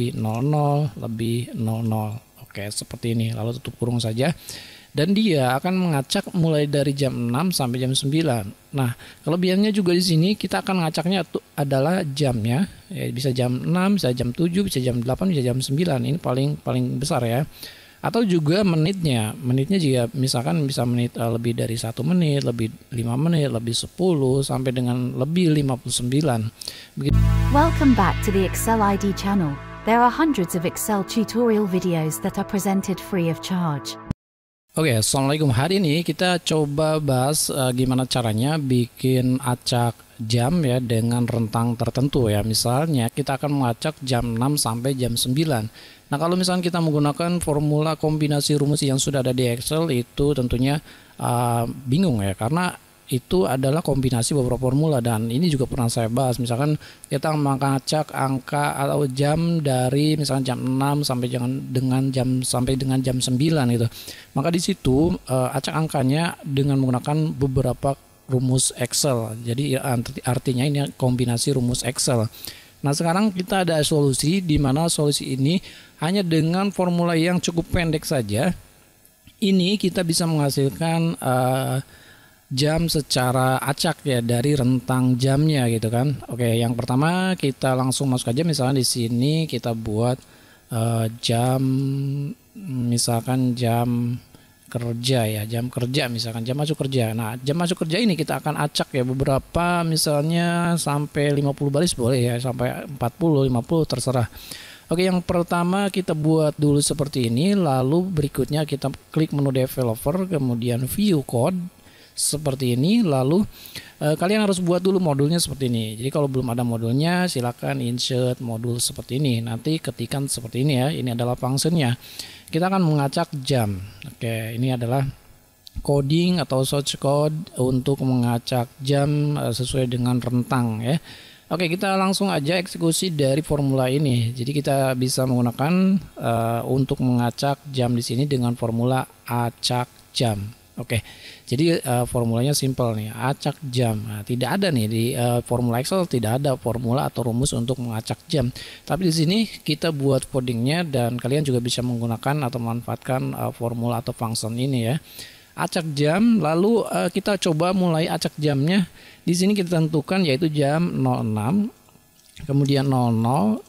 lebih 00 lebih 00 oke seperti ini lalu tutup kurung saja dan dia akan mengacak mulai dari jam 6 sampai jam 9. Nah, kelebihannya juga di sini kita akan ngacaknya itu adalah jamnya. Ya, bisa jam 6, bisa jam 7, bisa jam 8, bisa jam 9. Ini paling paling besar ya. Atau juga menitnya. Menitnya juga misalkan bisa menit eh, lebih dari satu menit, lebih 5 menit, lebih 10 sampai dengan lebih 59. Begitu. Welcome back to the Excel ID channel. There are hundreds of Excel tutorial videos that are presented free of charge. Oke, okay, Assalamualaikum. Hari ini kita coba bahas uh, gimana caranya bikin acak jam ya dengan rentang tertentu ya. Misalnya kita akan mengacak jam 6 sampai jam 9. Nah, kalau misalnya kita menggunakan formula kombinasi rumus yang sudah ada di Excel itu tentunya uh, bingung ya karena itu adalah kombinasi beberapa formula dan ini juga pernah saya bahas misalkan kita mengacak angka atau jam dari misalkan jam 6 sampai dengan dengan jam sampai dengan jam 9 gitu. Maka di situ uh, acak angkanya dengan menggunakan beberapa rumus Excel. Jadi ya, artinya ini kombinasi rumus Excel. Nah, sekarang kita ada solusi di mana solusi ini hanya dengan formula yang cukup pendek saja ini kita bisa menghasilkan uh, jam secara acak ya dari rentang jamnya gitu kan. Oke, yang pertama kita langsung masuk aja misalnya di sini kita buat uh, jam misalkan jam kerja ya, jam kerja misalkan jam masuk kerja. Nah, jam masuk kerja ini kita akan acak ya beberapa misalnya sampai 50 baris boleh ya, sampai 40, 50 terserah. Oke, yang pertama kita buat dulu seperti ini, lalu berikutnya kita klik menu developer, kemudian view code seperti ini lalu e, kalian harus buat dulu modulnya seperti ini jadi kalau belum ada modulnya silakan insert modul seperti ini nanti ketikan seperti ini ya ini adalah functionnya kita akan mengacak jam oke ini adalah coding atau source code untuk mengacak jam eh, sesuai dengan rentang ya Oke, kita langsung aja eksekusi dari formula ini. Jadi kita bisa menggunakan uh, untuk mengacak jam di sini dengan formula acak jam. Oke, jadi uh, formulanya simple nih, acak jam. Nah, tidak ada nih di uh, formula Excel tidak ada formula atau rumus untuk mengacak jam. Tapi di sini kita buat codingnya dan kalian juga bisa menggunakan atau memanfaatkan uh, formula atau function ini ya. Acak jam, lalu uh, kita coba mulai acak jamnya. Di sini kita tentukan yaitu jam 06, kemudian 00, 00.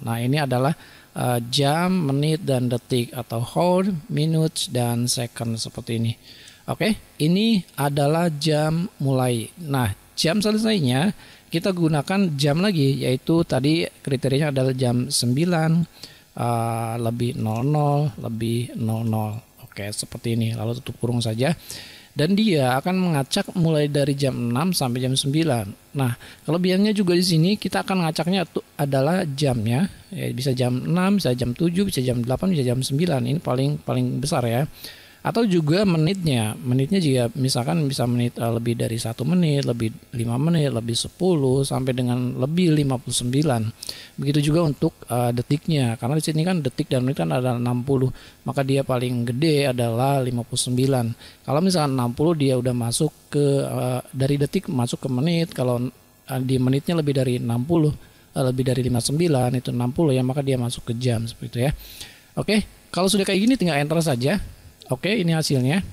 Nah ini adalah uh, jam, menit dan detik atau hour, minutes dan second seperti ini. Oke, okay? ini adalah jam mulai. Nah, jam selesainya kita gunakan jam lagi yaitu tadi kriterianya adalah jam 9 uh, eh, lebih 00 lebih 00. Oke, okay, seperti ini. Lalu tutup kurung saja dan dia akan mengacak mulai dari jam 6 sampai jam 9. Nah, kelebihannya juga di sini kita akan ngacaknya adalah jamnya, ya, bisa jam 6, bisa jam 7, bisa jam 8, bisa jam 9. Ini paling paling besar ya atau juga menitnya menitnya jika misalkan bisa menit uh, lebih dari satu menit lebih lima menit lebih 10 sampai dengan lebih 59 begitu juga untuk uh, detiknya karena di sini kan detik dan menit kan ada 60 maka dia paling gede adalah 59 kalau misalkan 60 dia udah masuk ke uh, dari detik masuk ke menit kalau uh, di menitnya lebih dari 60 uh, lebih dari 59 itu 60 ya maka dia masuk ke jam seperti itu ya oke okay? kalau sudah kayak gini tinggal enter saja Oke, ini hasilnya.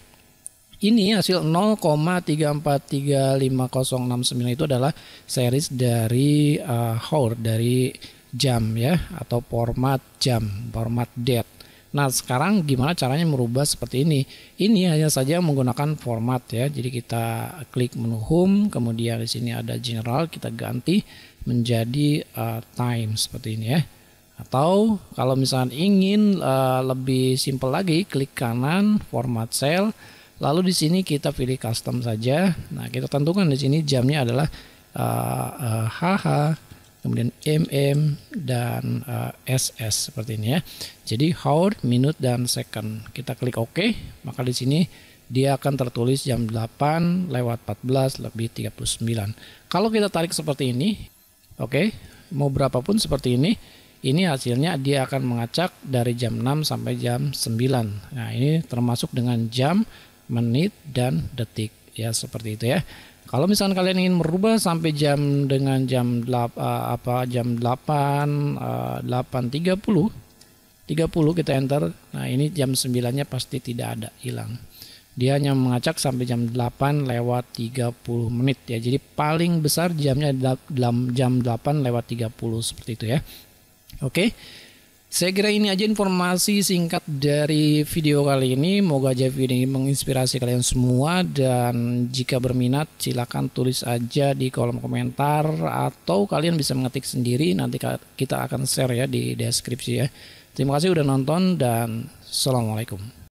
Ini hasil 0,3435069 itu adalah series dari uh, eh, hour dari jam ya atau format jam, format date. Nah, sekarang gimana caranya merubah seperti ini? Ini hanya saja menggunakan format ya. Jadi kita klik menu home, kemudian di sini ada general, kita ganti menjadi uh, time seperti ini ya. Atau kalau misalnya ingin uh, lebih simple lagi, klik kanan format cell, lalu di sini kita pilih custom saja. Nah, kita tentukan di sini jamnya adalah uh, eh, uh, eh, HH, kemudian MM dan uh, SS seperti ini ya. Jadi hour, minute dan second. Kita klik OK, maka di sini dia akan tertulis jam 8 lewat 14 lebih 39. Kalau kita tarik seperti ini, oke, okay, mau berapapun seperti ini ini hasilnya dia akan mengacak dari jam 6 sampai jam 9. Nah, ini termasuk dengan jam, menit, dan detik. Ya, seperti itu ya. Kalau misalkan kalian ingin merubah sampai jam dengan jam 8 eh, apa jam 8 8.30 30 kita enter. Nah, ini jam 9-nya pasti tidak ada, hilang. Dia hanya mengacak sampai jam 8 lewat 30 menit ya. Jadi paling besar jamnya dalam jam 8 lewat 30 seperti itu ya. Oke. Saya kira ini aja informasi singkat dari video kali ini. Moga aja video ini menginspirasi kalian semua dan jika berminat silakan tulis aja di kolom komentar atau kalian bisa mengetik sendiri nanti kita akan share ya di deskripsi ya. Terima kasih udah nonton dan Assalamualaikum.